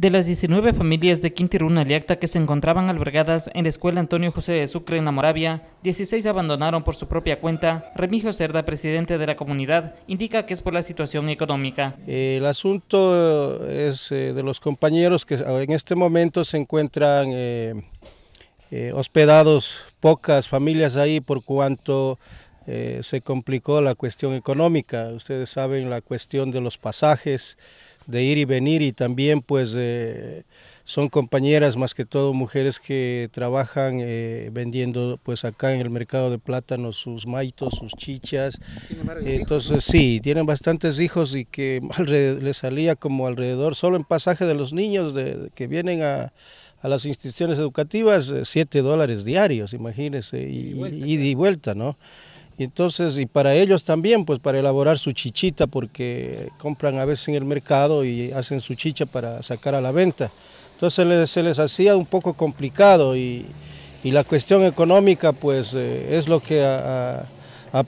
De las 19 familias de Quintiruna Aliacta que se encontraban albergadas en la escuela Antonio José de Sucre en la Moravia, 16 abandonaron por su propia cuenta. Remigio Cerda, presidente de la comunidad, indica que es por la situación económica. El asunto eh, es eh, de los compañeros que eh, en este momento se encuentran hospedados pocas familias ahí por cuanto eh, se complicó la cuestión económica. Ustedes saben la cuestión de los pasajes, de ir y venir y también pues eh, son compañeras más que todo mujeres que trabajan eh, vendiendo pues acá en el mercado de plátanos sus maitos, sus chichas. Entonces sí, tienen bastantes hijos y que les salía como alrededor, solo en pasaje de los niños que vienen a las instituciones educativas 7 dólares diarios, imagínense, y, y, y de vuelta, ¿no? entonces, y para ellos también, pues para elaborar su chichita, porque compran a veces en el mercado y hacen su chicha para sacar a la venta. Entonces se les hacía un poco complicado y, y la cuestión económica pues eh, es lo que ha,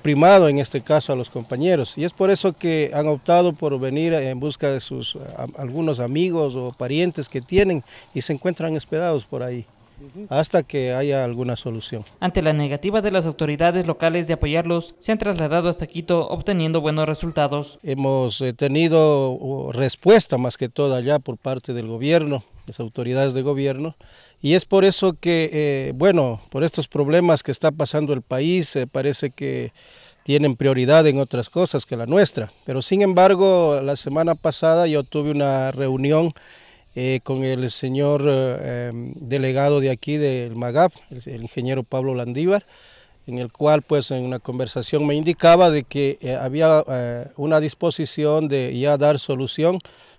primado en este caso a los compañeros. Y es por eso que han optado por venir en busca de sus algunos amigos o parientes que tienen y se encuentran hospedados por ahí hasta que haya alguna solución. Ante la negativa de las autoridades locales de apoyarlos, se han trasladado hasta Quito obteniendo buenos resultados. Hemos eh, tenido respuesta más que toda ya por parte del gobierno, las autoridades de gobierno, y es por eso que, eh, bueno, por estos problemas que está pasando el país, eh, parece que tienen prioridad en otras cosas que la nuestra. Pero sin embargo, la semana pasada yo tuve una reunión eh, con el señor eh, em, delegado de aquí del MAGAP, el, ingeniero Pablo Landívar, en el cual pues en una conversación me indicaba de que eh, había una disposición de ya dar solución,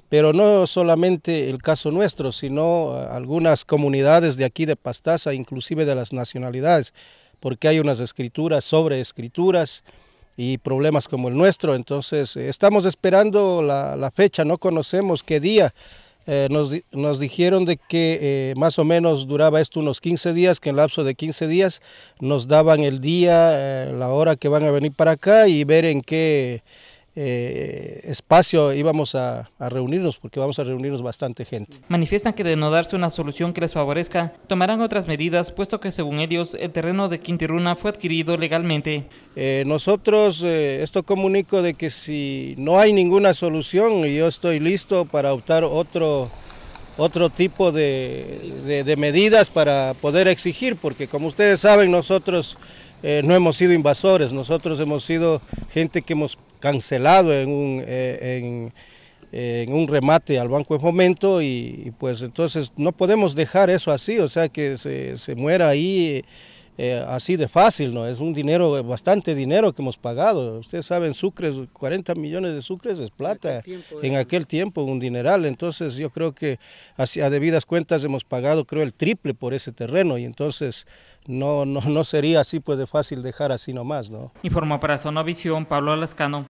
pero no solamente el caso nuestro, sino algunas comunidades de aquí de Pastaza, inclusive de las nacionalidades, porque hay unas escrituras sobre escrituras, y problemas como el nuestro. Entonces, estamos esperando la, la, fecha, no conocemos qué día eh, nos, nos, dijeron de que eh, más o menos duraba esto unos 15 días, que en lapso de 15 días nos daban el día, eh, la hora que van a venir para acá y ver en qué eh, espacio íbamos a, a, reunirnos, porque vamos a reunirnos bastante gente. Manifiestan que de no darse una solución que les favorezca, tomarán otras medidas, puesto que según ellos el terreno de Quintiruna fue adquirido legalmente. Eh, nosotros, eh, esto comunico de que si no hay ninguna solución, yo estoy listo para optar otro otro tipo de, medidas para poder exigir, porque como ustedes saben, nosotros no hemos sido invasores, nosotros hemos sido gente que hemos cancelado en un, eh, en, un remate al Banco de momento y, pues entonces no podemos dejar eso así, o sea que se, muera ahí eh, así de fácil, ¿no? Es un dinero, bastante dinero que hemos pagado. Ustedes saben, sucres, 40 millones de sucres es plata. En ¿eh? aquel, tiempo, un dineral. Entonces yo creo que a debidas cuentas hemos pagado, creo, el triple por ese terreno. Y entonces no, no, sería así pues de fácil dejar así nomás, ¿no? Informó para Zona Visión Pablo Alascano.